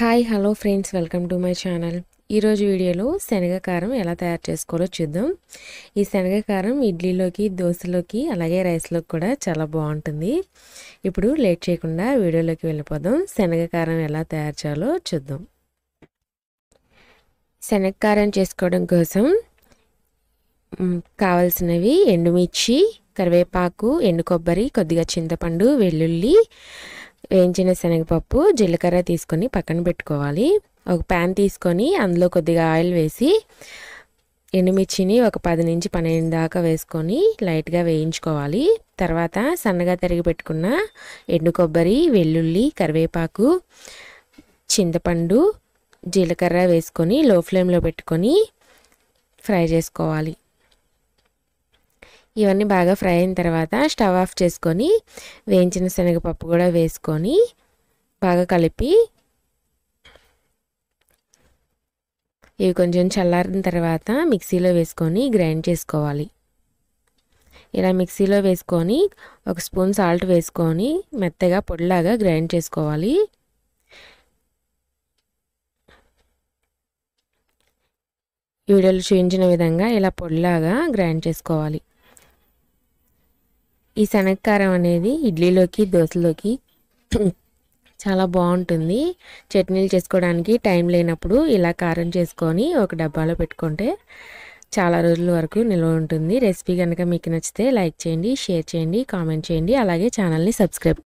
hi hello friends welcome to my channel ఈరోజు వీడియోలో శనగకారం ఎలా తయారు చేసుకోవాలో చూద్దాం ఈ శనగకారం ఇడ్లీలోకి దోశలోకి అలాగే రైస్లోకి కూడా చాలా బాగుంటుంది ఇప్పుడు లేట్ చేయకుండా వీడియోలోకి వెళ్ళిపోదాం శనగకారం ఎలా తయారు చేయాలో చూద్దాం శనగకారం చేసుకోవడం కోసం కావలసినవి ఎండుమిర్చి కరివేపాకు ఎండు కొబ్బరి కొద్దిగా చింతపండు వెల్లుల్లి వేయించిన శనగపప్పు జీలకర్ర తీసుకొని పక్కన పెట్టుకోవాలి ఒక ప్యాన్ తీసుకొని అందులో కొద్దిగా ఆయిల్ వేసి ఎండుమిర్చిని ఒక పది నుంచి పన్నెండు దాకా వేసుకొని లైట్గా వేయించుకోవాలి తర్వాత సన్నగా తరిగి పెట్టుకున్న ఎండు కొబ్బరి వెల్లుల్లి కరివేపాకు చింతపండు జీలకర్ర వేసుకొని లో ఫ్లేమ్లో పెట్టుకొని ఫ్రై చేసుకోవాలి ఇవన్నీ బాగా ఫ్రై అయిన తర్వాత స్టవ్ ఆఫ్ చేసుకొని వేయించిన శనగపప్పు కూడా వేసుకొని బాగా కలిపి ఇవి కొంచెం చల్లారిన తర్వాత మిక్సీలో వేసుకొని గ్రైండ్ చేసుకోవాలి ఇలా మిక్సీలో వేసుకొని ఒక స్పూన్ సాల్ట్ వేసుకొని మెత్తగా పొడిలాగా గ్రైండ్ చేసుకోవాలి వీడియోలు చూపించిన విధంగా ఇలా పొడిలాగా గ్రైండ్ చేసుకోవాలి ఈ శనగకారం అనేది ఇడ్లీలోకి దోశలోకి చాలా బాగుంటుంది చట్నీలు చేసుకోవడానికి టైం లేనప్పుడు ఇలా కారం చేసుకొని ఒక డబ్బాలో పెట్టుకుంటే చాలా రోజుల వరకు నిల్వ ఉంటుంది రెసిపీ కనుక మీకు నచ్చితే లైక్ చేయండి షేర్ చేయండి కామెంట్ చేయండి అలాగే ఛానల్ని సబ్స్క్రైబ్